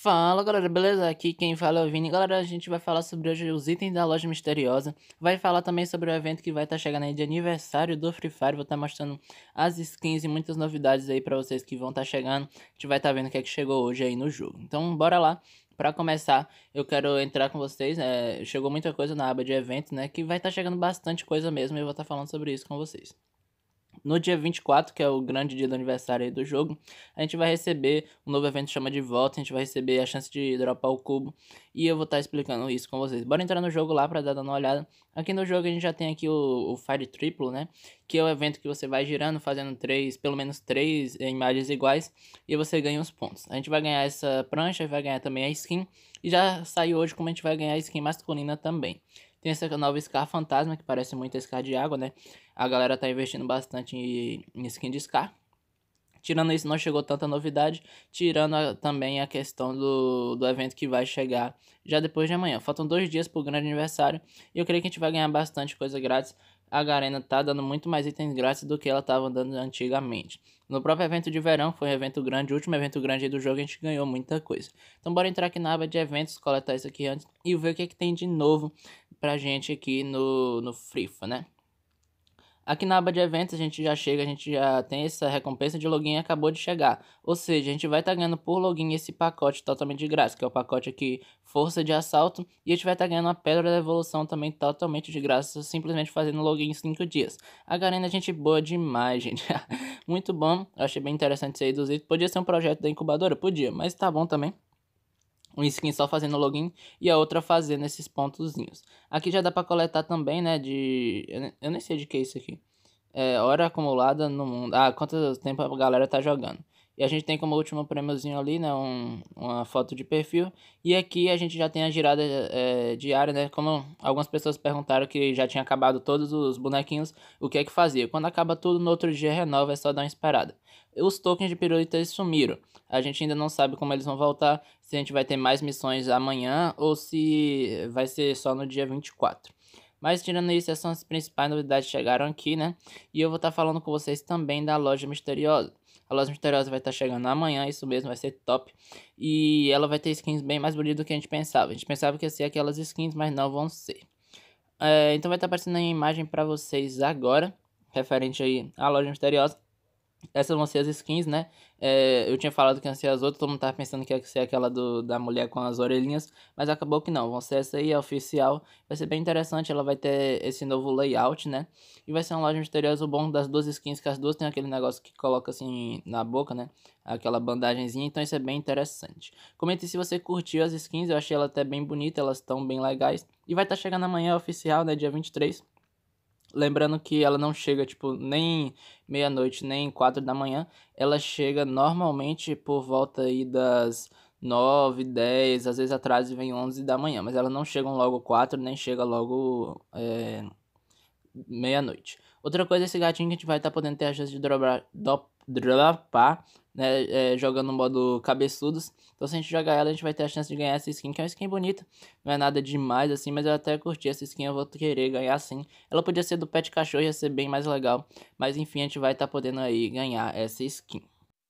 Fala galera, beleza? Aqui quem fala é o Vini. Galera, a gente vai falar sobre hoje os itens da loja misteriosa. Vai falar também sobre o evento que vai estar tá chegando aí de aniversário do Free Fire. Vou estar tá mostrando as skins e muitas novidades aí para vocês que vão estar tá chegando. A gente vai estar tá vendo o que é que chegou hoje aí no jogo. Então, bora lá. Para começar, eu quero entrar com vocês. É, chegou muita coisa na aba de evento, né? Que vai estar tá chegando bastante coisa mesmo. E eu vou estar tá falando sobre isso com vocês. No dia 24, que é o grande dia do aniversário aí do jogo, a gente vai receber um novo evento chama de volta, a gente vai receber a chance de dropar o cubo e eu vou estar tá explicando isso com vocês. Bora entrar no jogo lá para dar uma olhada. Aqui no jogo a gente já tem aqui o, o Fire Triplo, né? Que é o evento que você vai girando, fazendo três, pelo menos três imagens iguais e você ganha os pontos. A gente vai ganhar essa prancha, vai ganhar também a skin e já saiu hoje como a gente vai ganhar a skin masculina também. Tem essa nova Scar Fantasma que parece muito a Scar de água, né? a galera tá investindo bastante em, em skin de Scar. Tirando isso, não chegou tanta novidade. Tirando a, também a questão do, do evento que vai chegar já depois de amanhã. Faltam dois dias pro grande aniversário. E eu creio que a gente vai ganhar bastante coisa grátis. A Garena tá dando muito mais itens grátis do que ela tava dando antigamente. No próprio evento de verão, foi um evento grande, o último evento grande do jogo, a gente ganhou muita coisa. Então bora entrar aqui na aba de eventos, coletar isso aqui antes e ver o que, é que tem de novo pra gente aqui no, no FIFA, né? Aqui na aba de eventos a gente já chega, a gente já tem essa recompensa de login acabou de chegar. Ou seja, a gente vai estar tá ganhando por login esse pacote totalmente de graça, que é o pacote aqui Força de Assalto, e a gente vai estar tá ganhando a Pedra da Evolução também totalmente de graça, simplesmente fazendo login em 5 dias. A Garena é gente boa demais, gente. Muito bom, Eu achei bem interessante isso aí dos Podia ser um projeto da incubadora? Podia, mas tá bom também um skin só fazendo login e a outra fazendo esses pontozinhos. Aqui já dá para coletar também, né, de... Eu nem sei de que é isso aqui. É, hora acumulada no mundo. Ah, quanto tempo a galera tá jogando. E a gente tem como último prêmiozinho ali, né? Um, uma foto de perfil. E aqui a gente já tem a girada é, diária, né? Como algumas pessoas perguntaram que já tinha acabado todos os bonequinhos, o que é que fazia? Quando acaba tudo, no outro dia renova, é só dar uma esperada. Os tokens de pirulitas sumiram. A gente ainda não sabe como eles vão voltar, se a gente vai ter mais missões amanhã ou se vai ser só no dia 24. Mas tirando isso, essas são as principais novidades que chegaram aqui, né? E eu vou estar tá falando com vocês também da loja misteriosa. A loja misteriosa vai estar tá chegando amanhã, isso mesmo, vai ser top. E ela vai ter skins bem mais bonitas do que a gente pensava. A gente pensava que ia ser aquelas skins, mas não vão ser. É, então vai estar tá aparecendo a imagem para vocês agora, referente aí à loja misteriosa. Essas vão ser as skins, né? É, eu tinha falado que iam ser as outras, todo mundo tava pensando que ia ser aquela do, da mulher com as orelhinhas, mas acabou que não. Vão ser essa aí, a oficial. Vai ser bem interessante, ela vai ter esse novo layout, né? E vai ser uma loja misteriosa. O bom das duas skins, que as duas tem aquele negócio que coloca assim na boca, né? Aquela bandagenzinha, então isso é bem interessante. Comente se você curtiu as skins, eu achei ela até bem bonita, elas estão bem legais. E vai estar tá chegando amanhã, oficial, né? Dia 23. Lembrando que ela não chega, tipo, nem meia-noite, nem quatro da manhã. Ela chega normalmente por volta aí das nove, dez, às vezes atrás vem onze da manhã. Mas ela não chega logo quatro, nem chega logo é, meia-noite. Outra coisa é esse gatinho que a gente vai estar tá podendo ter a chance de dobrar, dropar né, é, jogando no modo cabeçudos. Então se a gente jogar ela, a gente vai ter a chance de ganhar essa skin, que é uma skin bonita. Não é nada demais assim, mas eu até curti essa skin, eu vou querer ganhar sim. Ela podia ser do pet cachorro, ia ser bem mais legal. Mas enfim, a gente vai estar tá podendo aí ganhar essa skin.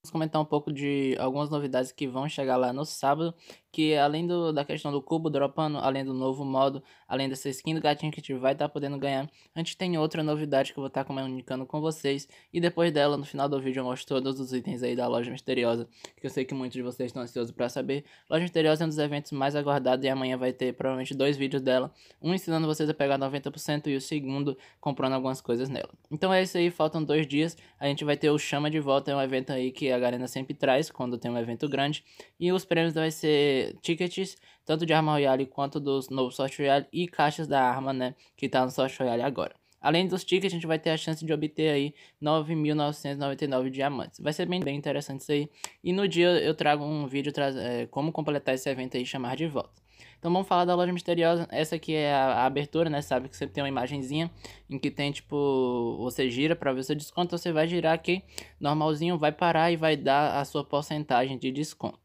Vamos comentar um pouco de algumas novidades que vão chegar lá no sábado que além do, da questão do cubo dropando, além do novo modo, além dessa skin do gatinho que a gente vai estar tá podendo ganhar, a gente tem outra novidade que eu vou estar tá comunicando com vocês. E depois dela, no final do vídeo, eu mostro todos os itens aí da Loja Misteriosa, que eu sei que muitos de vocês estão ansiosos para saber. Loja Misteriosa é um dos eventos mais aguardados e amanhã vai ter provavelmente dois vídeos dela, um ensinando vocês a pegar 90% e o segundo comprando algumas coisas nela. Então é isso aí, faltam dois dias, a gente vai ter o Chama de Volta, é um evento aí que a Garena sempre traz quando tem um evento grande, e os prêmios vai ser tickets, tanto de arma royale quanto dos novos sorte royale e caixas da arma, né, que está no sorte royale agora. Além dos tickets, a gente vai ter a chance de obter aí 9.999 diamantes. Vai ser bem, bem interessante isso aí. E no dia eu trago um vídeo é, como completar esse evento aí e chamar de volta. Então vamos falar da loja misteriosa. Essa aqui é a, abertura, né? Sabe que você tem uma imagenzinha em que tem tipo. Você gira para ver seu desconto. Você vai girar aqui normalzinho, vai parar e vai dar a sua porcentagem de desconto.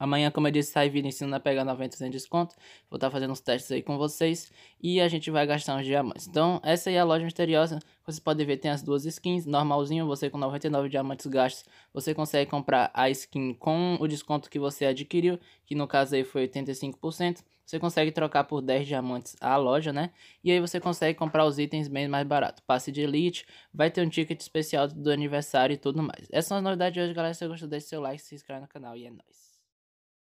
Amanhã, como eu disse, sai vídeo ensinando a pegar 90 sem desconto. Vou estar tá fazendo uns testes aí com vocês. E a gente vai gastar uns diamantes. Então, essa aí é a loja misteriosa. Vocês podem ver, tem as duas skins. Normalzinho, você com 99 diamantes gastos, você consegue comprar a skin com o desconto que você adquiriu. Que no caso aí foi 85%. Você consegue trocar por 10 diamantes a loja, né? E aí você consegue comprar os itens bem mais barato. Passe de Elite, vai ter um ticket especial do aniversário e tudo mais. Essas são as novidades de hoje, galera. Se você gostou, deixe seu like, se inscreve no canal e é nóis.